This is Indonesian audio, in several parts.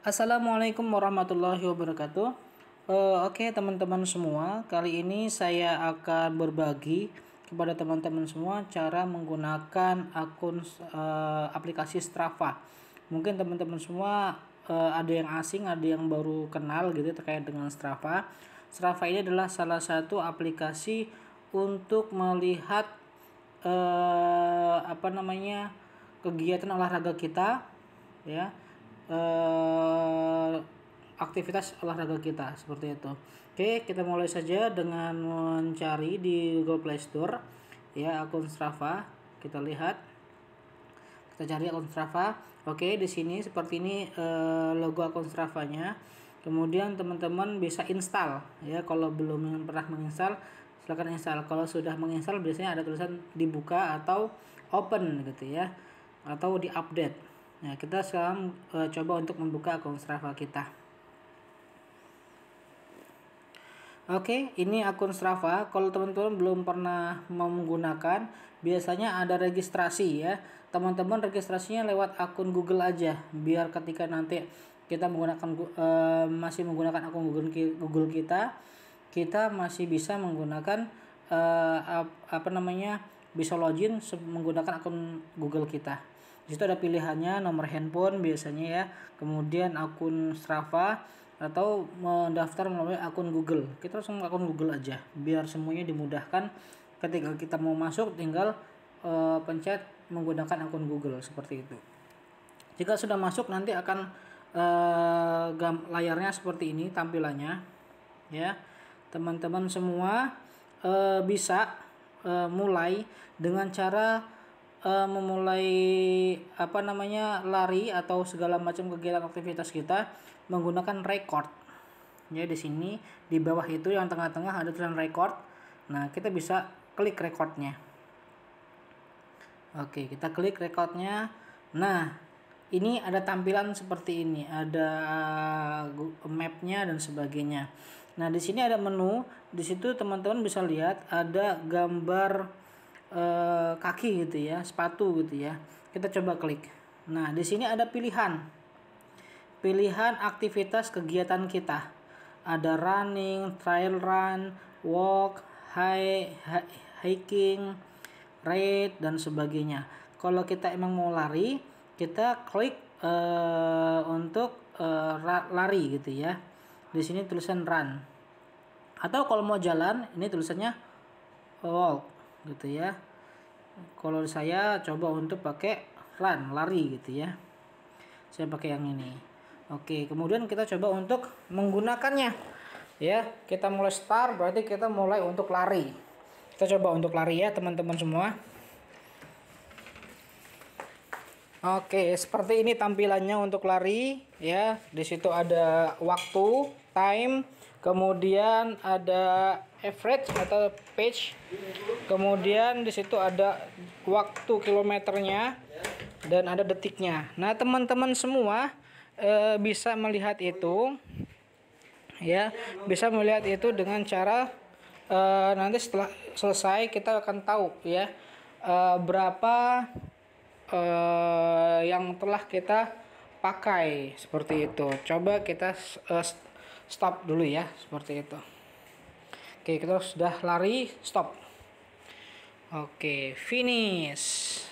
Assalamualaikum warahmatullahi wabarakatuh. Uh, Oke, okay, teman-teman semua, kali ini saya akan berbagi kepada teman-teman semua cara menggunakan akun uh, aplikasi Strava. Mungkin teman-teman semua uh, ada yang asing, ada yang baru kenal gitu terkait dengan Strava. Strava ini adalah salah satu aplikasi untuk melihat uh, apa namanya kegiatan olahraga kita, ya uh, aktivitas olahraga kita seperti itu. Oke, kita mulai saja dengan mencari di Google Play Store ya akun Strava. Kita lihat kita cari akun Strava. Oke, di sini seperti ini uh, logo akun Strava-nya. Kemudian teman-teman bisa install ya kalau belum pernah menginstal silahkan install. Kalau sudah menginstal biasanya ada tulisan dibuka atau open gitu ya atau di update. Nah, kita sekarang e, coba untuk membuka akun Strava kita. Oke, ini akun Strava. Kalau teman-teman belum pernah menggunakan, biasanya ada registrasi ya. Teman-teman registrasinya lewat akun Google aja, biar ketika nanti kita menggunakan e, masih menggunakan akun Google kita, kita masih bisa menggunakan e, apa namanya bisa login menggunakan akun Google kita di situ ada pilihannya nomor handphone biasanya ya kemudian akun Strava atau mendaftar melalui akun Google kita langsung akun Google aja biar semuanya dimudahkan ketika kita mau masuk tinggal e, pencet menggunakan akun Google seperti itu jika sudah masuk nanti akan e, gam, layarnya seperti ini tampilannya ya teman-teman semua e, bisa e, mulai dengan cara uh, memulai apa namanya lari atau segala macam kegiatan aktivitas kita menggunakan record. Ya di sini di bawah itu yang tengah-tengah ada tulisan record. Nah, kita bisa klik recordnya. Oke, kita klik recordnya. Nah, ini ada tampilan seperti ini, ada mapnya dan sebagainya. Nah, di sini ada menu. Di situ teman-teman bisa lihat ada gambar eh, kaki gitu ya, sepatu gitu ya. Kita coba klik. Nah, di sini ada pilihan. Pilihan aktivitas kegiatan kita. Ada running, trail run, walk, hike, hiking, ride dan sebagainya. Kalau kita emang mau lari, kita klik uh, untuk uh, lari gitu ya. Di sini tulisan run. Atau kalau mau jalan, ini tulisannya walk gitu ya kalau saya coba untuk pakai run lari gitu ya saya pakai yang ini oke kemudian kita coba untuk menggunakannya ya kita mulai start berarti kita mulai untuk lari kita coba untuk lari ya teman-teman semua Oke, seperti ini tampilannya untuk lari ya. disitu ada waktu, time, kemudian ada average atau page kemudian disitu ada waktu kilometernya dan ada detiknya nah teman-teman semua e, bisa melihat itu ya bisa melihat itu dengan cara e, nanti setelah selesai kita akan tahu ya e, berapa e, yang telah kita pakai seperti itu coba kita e, stop dulu ya seperti itu oke kita sudah lari stop oke finish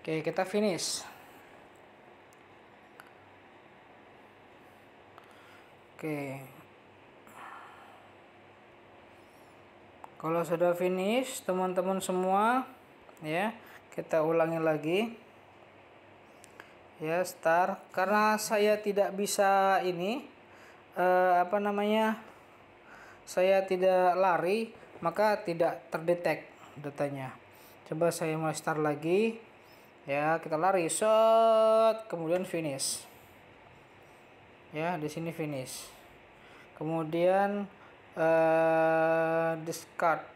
oke kita finish Oke. Kalau sudah finish, teman-teman semua, ya, kita ulangi lagi ya star karena saya tidak bisa ini eh, apa namanya saya tidak lari maka tidak terdetek datanya coba saya mulai start lagi ya kita lari shot kemudian finish ya di sini finish kemudian eh, discard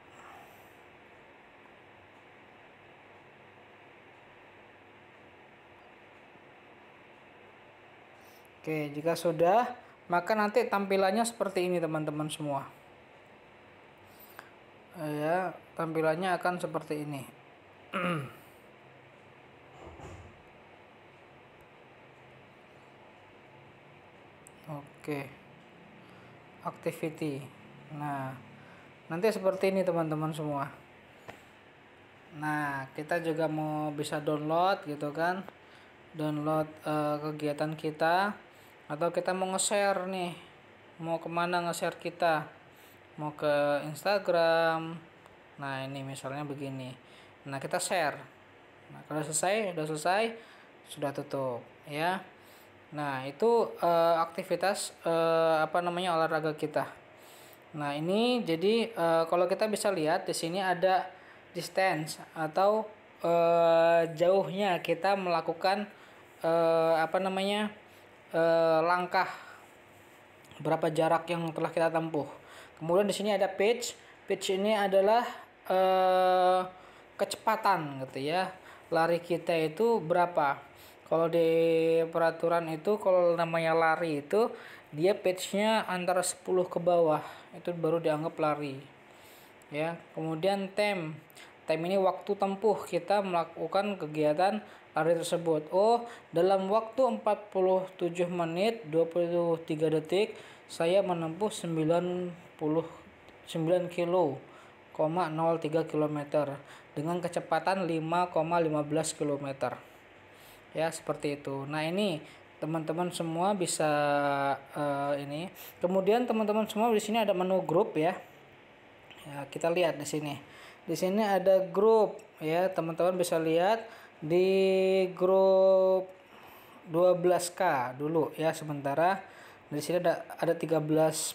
Oke, jika sudah, maka nanti tampilannya seperti ini teman-teman semua. Eh, ya, tampilannya akan seperti ini. Oke. Activity. Nah, nanti seperti ini teman-teman semua. Nah, kita juga mau bisa download gitu kan. Download uh, kegiatan kita atau kita mau nge-share nih mau kemana nge-share kita mau ke Instagram nah ini misalnya begini nah kita share nah kalau selesai sudah selesai sudah tutup ya nah itu uh, aktivitas uh, apa namanya olahraga kita nah ini jadi uh, kalau kita bisa lihat di sini ada distance atau jauhnya kita melakukan apa namanya eh, langkah berapa jarak yang telah kita tempuh. Kemudian di sini ada pitch. Pitch ini adalah eh, kecepatan gitu ya. Lari kita itu berapa? Kalau di peraturan itu kalau namanya lari itu dia pitch-nya antara 10 ke bawah itu baru dianggap lari. Ya, kemudian tem Time ini waktu tempuh kita melakukan kegiatan lari tersebut. Oh, dalam waktu 47 menit 23 detik saya menempuh 90 9 kilo. 0,03 km dengan kecepatan 5,15 km. Ya, seperti itu. Nah, ini teman-teman semua bisa uh, ini. Kemudian teman-teman semua di sini ada menu grup ya. Ya, kita lihat di sini. Di sini ada grup ya, teman-teman bisa lihat di grup 12K dulu ya sementara. Di sini ada ada 13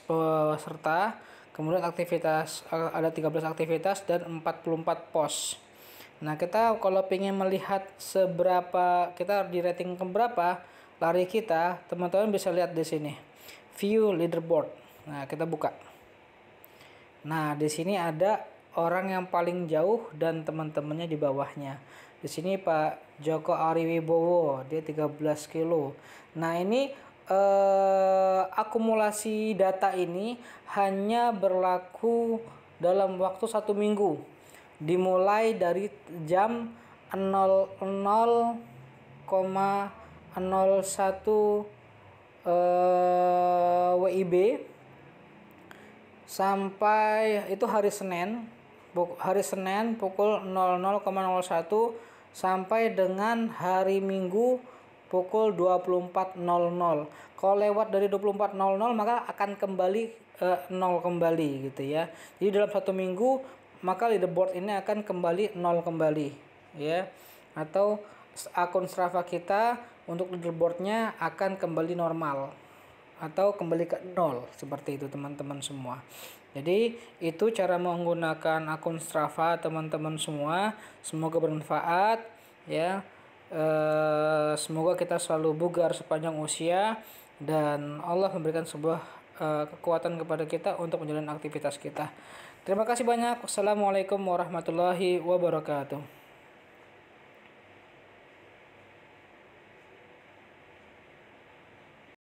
peserta, kemudian aktivitas ada 13 aktivitas dan 44 pos. Nah, kita kalau ingin melihat seberapa kita di rating keberapa lari kita, teman-teman bisa lihat di sini. View leaderboard. Nah, kita buka. Nah, di sini ada orang yang paling jauh dan teman-temannya di bawahnya. Di sini Pak Joko Ariwibowo, dia 13 kilo. Nah, ini eh, akumulasi data ini hanya berlaku dalam waktu satu minggu. Dimulai dari jam 00,01 eh, WIB sampai itu hari Senin hari Senin pukul 00.01 sampai dengan hari Minggu pukul 24.00. Kalau lewat dari 24.00 maka akan kembali eh, nol kembali gitu ya. Jadi dalam satu minggu maka leaderboard ini akan kembali nol kembali ya. Atau akun Strava kita untuk leaderboardnya akan kembali normal atau kembali ke nol seperti itu teman-teman semua. Jadi itu cara menggunakan akun Strava teman-teman semua. Semoga bermanfaat ya. E, semoga kita selalu bugar sepanjang usia dan Allah memberikan sebuah e, kekuatan kepada kita untuk menjalani aktivitas kita. Terima kasih banyak. Assalamualaikum warahmatullahi wabarakatuh.